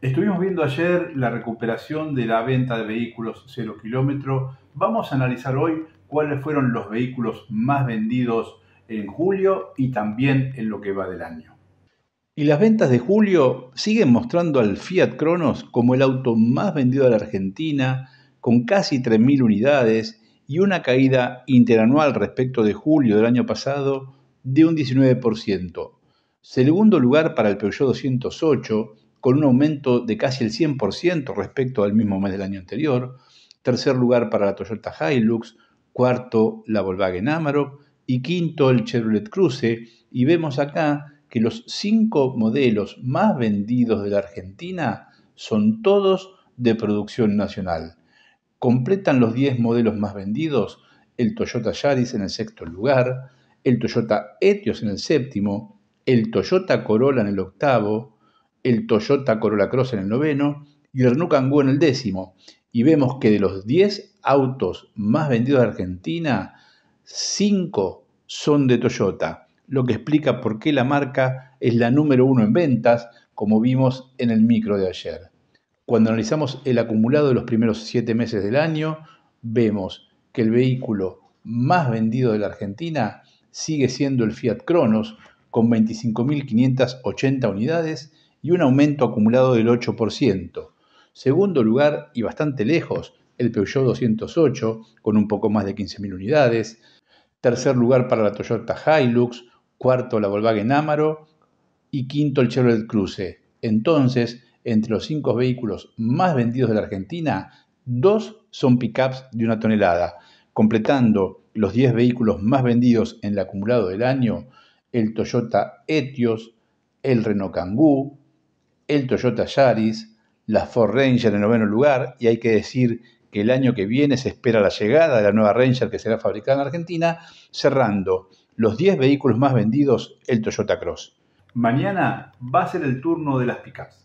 Estuvimos viendo ayer la recuperación de la venta de vehículos cero kilómetro. Vamos a analizar hoy cuáles fueron los vehículos más vendidos en julio y también en lo que va del año. Y las ventas de julio siguen mostrando al Fiat Cronos como el auto más vendido de la Argentina, con casi 3.000 unidades y una caída interanual respecto de julio del año pasado de un 19%. Segundo lugar para el Peugeot 208, con un aumento de casi el 100% respecto al mismo mes del año anterior. Tercer lugar para la Toyota Hilux, cuarto la Volkswagen Amarok y quinto el Chevrolet Cruze. Y vemos acá que los cinco modelos más vendidos de la Argentina son todos de producción nacional. Completan los 10 modelos más vendidos el Toyota Yaris en el sexto lugar, el Toyota Etios en el séptimo, el Toyota Corolla en el octavo, el Toyota Corolla Cross en el noveno y el Renault Kangoo en el décimo. Y vemos que de los 10 autos más vendidos de Argentina, 5 son de Toyota, lo que explica por qué la marca es la número uno en ventas, como vimos en el micro de ayer. Cuando analizamos el acumulado de los primeros 7 meses del año, vemos que el vehículo más vendido de la Argentina sigue siendo el Fiat Cronos, con 25.580 unidades, y un aumento acumulado del 8%. Segundo lugar, y bastante lejos, el Peugeot 208, con un poco más de 15.000 unidades. Tercer lugar para la Toyota Hilux. Cuarto, la Volkswagen Amaro. Y quinto, el Chevrolet Cruze. Entonces, entre los cinco vehículos más vendidos de la Argentina, dos son pickups de una tonelada, completando los 10 vehículos más vendidos en el acumulado del año, el Toyota Etios, el Renault Kangoo, el Toyota Yaris, la Ford Ranger en noveno lugar, y hay que decir que el año que viene se espera la llegada de la nueva Ranger que será fabricada en Argentina, cerrando los 10 vehículos más vendidos el Toyota Cross. Mañana va a ser el turno de las picas.